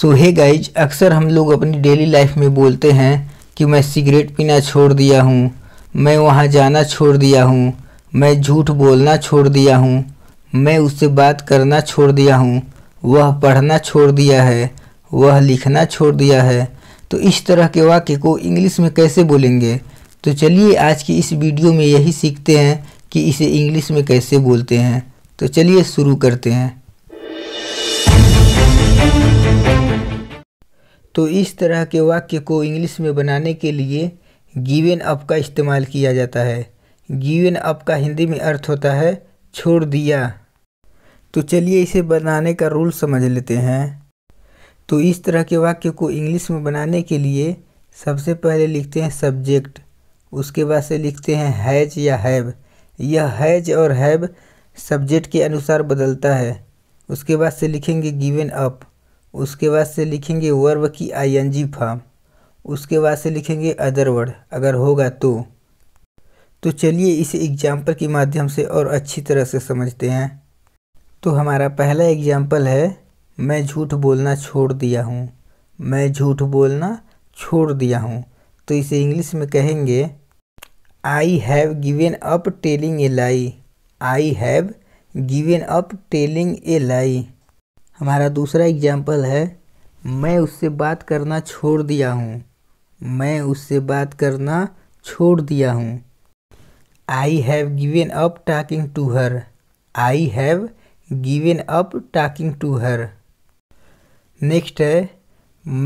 सो hey guys अक्सर हम लोग अपनी डेली लाइफ में बोलते हैं कि मैं सिगरेट पीना छोड़ दिया हूँ मैं वहाँ जाना छोड़ दिया हूँ मैं झूठ बोलना छोड़ दिया हूँ मैं उससे बात करना छोड़ दिया हूँ वह पढ़ना छोड़ दिया है वह लिखना छोड़ दिया है तो इस तरह के वाक्य को इंग्लिश में कैसे बोलेंगे तो चलिए आज की इस वीडियो में यही सीखते हैं कि इसे इंग्लिश में कैसे बोलते हैं तो चलिए शुरू करते हैं तो इस तरह के वाक्य को इंग्लिश में बनाने के लिए गिवेन अप का इस्तेमाल किया जाता है गिवेन अप का हिंदी में अर्थ होता है छोड़ दिया तो चलिए इसे बनाने का रूल समझ लेते हैं तो इस तरह के वाक्य को इंग्लिश में बनाने के लिए सबसे पहले लिखते हैं सब्जेक्ट उसके बाद से लिखते हैं हैज या हैव यह हैज और हैव सब्जेक्ट के अनुसार बदलता है उसके बाद से लिखेंगे गिवेन अप उसके बाद से लिखेंगे वर्ब की आई एन जी फॉर्म उसके बाद से लिखेंगे अदर वर्ड अगर होगा तो तो चलिए इसे एग्जाम्पल के माध्यम से और अच्छी तरह से समझते हैं तो हमारा पहला एग्जाम्पल है मैं झूठ बोलना छोड़ दिया हूँ मैं झूठ बोलना छोड़ दिया हूँ तो इसे इंग्लिश में कहेंगे I have given up telling a lie I have given up telling a lie हमारा दूसरा एग्जाम्पल है मैं उससे बात करना छोड़ दिया हूँ मैं उससे बात करना छोड़ दिया हूँ I have given up talking to her I have given up talking to her next है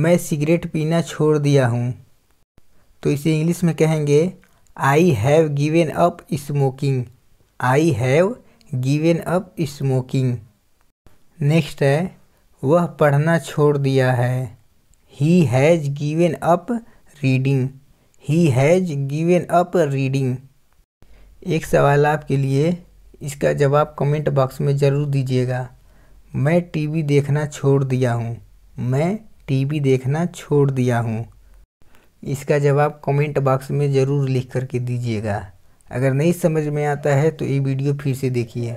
मैं सिगरेट पीना छोड़ दिया हूँ तो इसे इंग्लिश में कहेंगे I have given up smoking I have given up smoking next है वह पढ़ना छोड़ दिया है he has given up reading he has given up reading एक सवाल आपके लिए इसका जवाब कमेंट बॉक्स में ज़रूर दीजिएगा मैं टीवी देखना छोड़ दिया हूँ मैं टीवी देखना छोड़ दिया हूँ इसका जवाब कमेंट बॉक्स में ज़रूर लिख करके दीजिएगा अगर नहीं समझ में आता है तो ये वीडियो फिर से देखिए